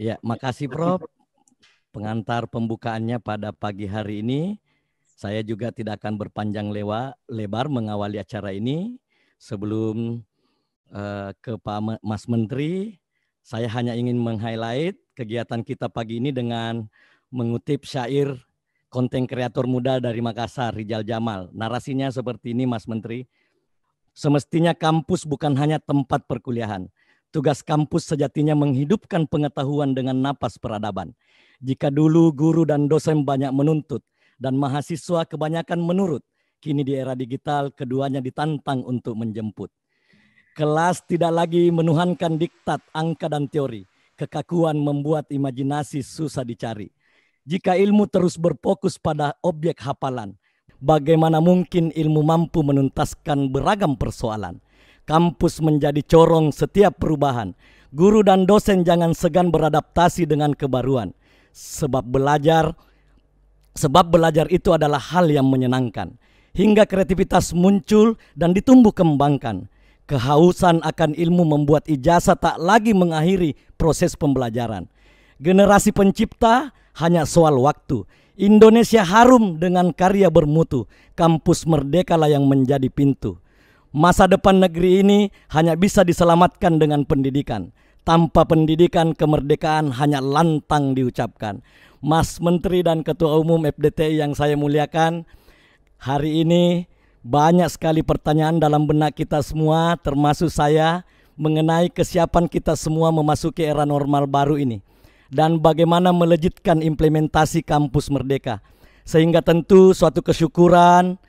Ya, makasih Prof. Pengantar pembukaannya pada pagi hari ini. Saya juga tidak akan berpanjang lewa, lebar mengawali acara ini. Sebelum uh, ke Pak Mas Menteri, saya hanya ingin meng-highlight kegiatan kita pagi ini dengan mengutip syair konten kreator muda dari Makassar, Rijal Jamal. Narasinya seperti ini, Mas Menteri. Semestinya kampus bukan hanya tempat perkuliahan, Tugas kampus sejatinya menghidupkan pengetahuan dengan napas peradaban. Jika dulu guru dan dosen banyak menuntut dan mahasiswa kebanyakan menurut, kini di era digital keduanya ditantang untuk menjemput. Kelas tidak lagi menuhankan diktat, angka, dan teori. Kekakuan membuat imajinasi susah dicari. Jika ilmu terus berfokus pada objek hafalan, bagaimana mungkin ilmu mampu menuntaskan beragam persoalan? Kampus menjadi corong setiap perubahan. Guru dan dosen jangan segan beradaptasi dengan kebaruan. Sebab belajar sebab belajar itu adalah hal yang menyenangkan. Hingga kreativitas muncul dan ditumbuh kembangkan. Kehausan akan ilmu membuat ijazah tak lagi mengakhiri proses pembelajaran. Generasi pencipta hanya soal waktu. Indonesia harum dengan karya bermutu. Kampus merdekalah yang menjadi pintu. Masa depan negeri ini hanya bisa diselamatkan dengan pendidikan. Tanpa pendidikan kemerdekaan hanya lantang diucapkan. Mas Menteri dan Ketua Umum FDTI yang saya muliakan, hari ini banyak sekali pertanyaan dalam benak kita semua termasuk saya mengenai kesiapan kita semua memasuki era normal baru ini dan bagaimana melejitkan implementasi kampus merdeka. Sehingga tentu suatu kesyukuran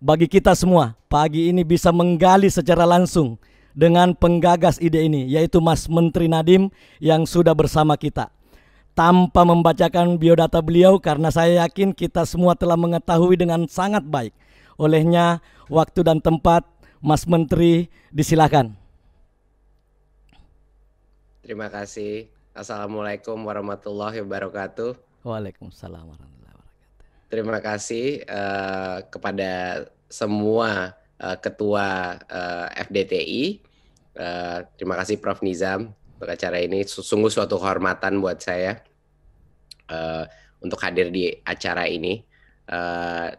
bagi kita semua pagi ini bisa menggali secara langsung dengan penggagas ide ini yaitu Mas Menteri Nadim yang sudah bersama kita. Tanpa membacakan biodata beliau karena saya yakin kita semua telah mengetahui dengan sangat baik. Olehnya waktu dan tempat Mas Menteri disilakan. Terima kasih. Assalamualaikum warahmatullahi wabarakatuh. Waalaikumsalam warahmatullahi wabarakatuh terima kasih uh, kepada semua uh, ketua uh, eh, FDTI. Uh, terima kasih Prof Nizam untuk acara ini. Sungguh suatu kehormatan buat saya uh, untuk hadir di acara ini. Uh,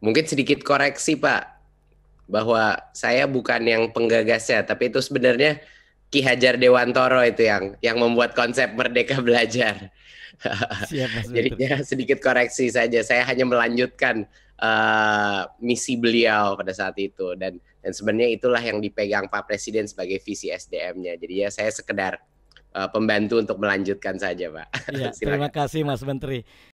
mungkin sedikit koreksi Pak, bahwa saya bukan yang penggagasnya, tapi itu sebenarnya Ki Hajar Dewantoro itu yang yang membuat konsep Merdeka Belajar. Jadi ya sedikit koreksi saja. Saya hanya melanjutkan uh, misi beliau pada saat itu dan dan sebenarnya itulah yang dipegang Pak Presiden sebagai visi SDM-nya. Jadi ya saya sekedar uh, pembantu untuk melanjutkan saja, Pak. Ya, terima kasih Mas Menteri.